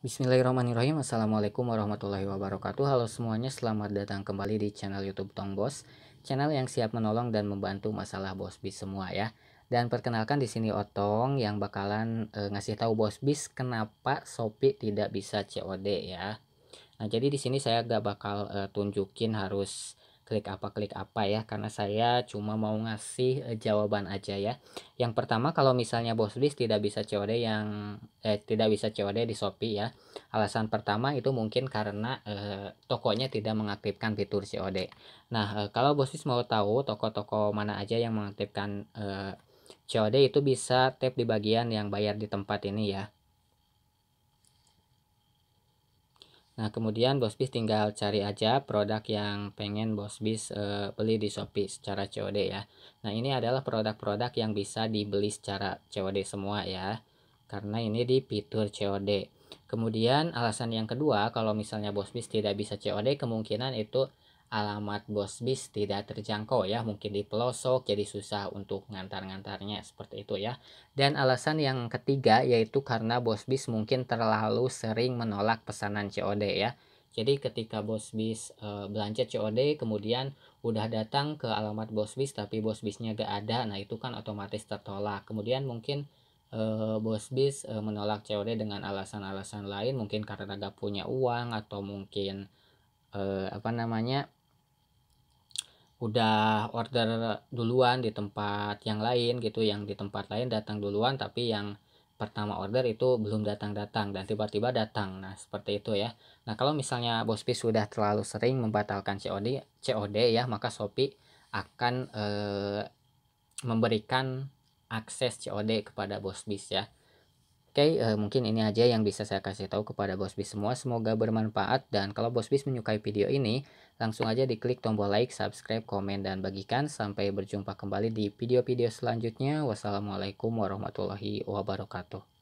Bismillahirrahmanirrahim Assalamualaikum warahmatullahi wabarakatuh Halo semuanya selamat datang kembali di channel youtube Tong Bos Channel yang siap menolong dan membantu masalah bos bis semua ya Dan perkenalkan di sini Otong yang bakalan e, ngasih tahu bos bis kenapa Shopee tidak bisa COD ya Nah jadi di sini saya gak bakal e, tunjukin harus klik apa klik apa ya karena saya cuma mau ngasih eh, jawaban aja ya yang pertama kalau misalnya bos bis tidak bisa COD yang eh, tidak bisa COD di Shopee ya alasan pertama itu mungkin karena eh, tokonya tidak mengaktifkan fitur COD nah eh, kalau bos bis mau tahu toko-toko mana aja yang mengaktifkan eh, COD itu bisa tap di bagian yang bayar di tempat ini ya Nah, kemudian Bosbis tinggal cari aja produk yang pengen Bosbis e, eh, beli di Shopee secara COD ya. Nah, ini adalah produk-produk yang bisa dibeli secara COD semua ya. Karena ini di fitur COD. Kemudian alasan yang kedua, kalau misalnya Bosbis tidak bisa COD, kemungkinan itu alamat bos bis tidak terjangkau ya mungkin di pelosok jadi susah untuk ngantar-ngantarnya seperti itu ya dan alasan yang ketiga yaitu karena bos bis mungkin terlalu sering menolak pesanan COD ya jadi ketika bos bis e, belanja COD kemudian udah datang ke alamat bos bis tapi bos bisnya gak ada, nah itu kan otomatis tertolak. Kemudian mungkin e, bos bis e, menolak COD dengan alasan-alasan lain, mungkin karena gak punya uang atau mungkin Uh, apa namanya udah order duluan di tempat yang lain gitu yang di tempat lain datang duluan tapi yang pertama order itu belum datang-datang dan tiba-tiba datang nah seperti itu ya nah kalau misalnya bos Bospi sudah terlalu sering membatalkan COD COD ya maka Shopee akan eh, memberikan akses COD kepada bos bis ya Oke, okay, uh, eh, mungkin ini aja yang bisa saya kasih tahu kepada Bos Bis semua. Semoga bermanfaat dan kalau Bos Bis menyukai video ini, langsung aja diklik tombol like, subscribe, komen, dan bagikan. Sampai berjumpa kembali di video-video selanjutnya. Wassalamualaikum warahmatullahi wabarakatuh.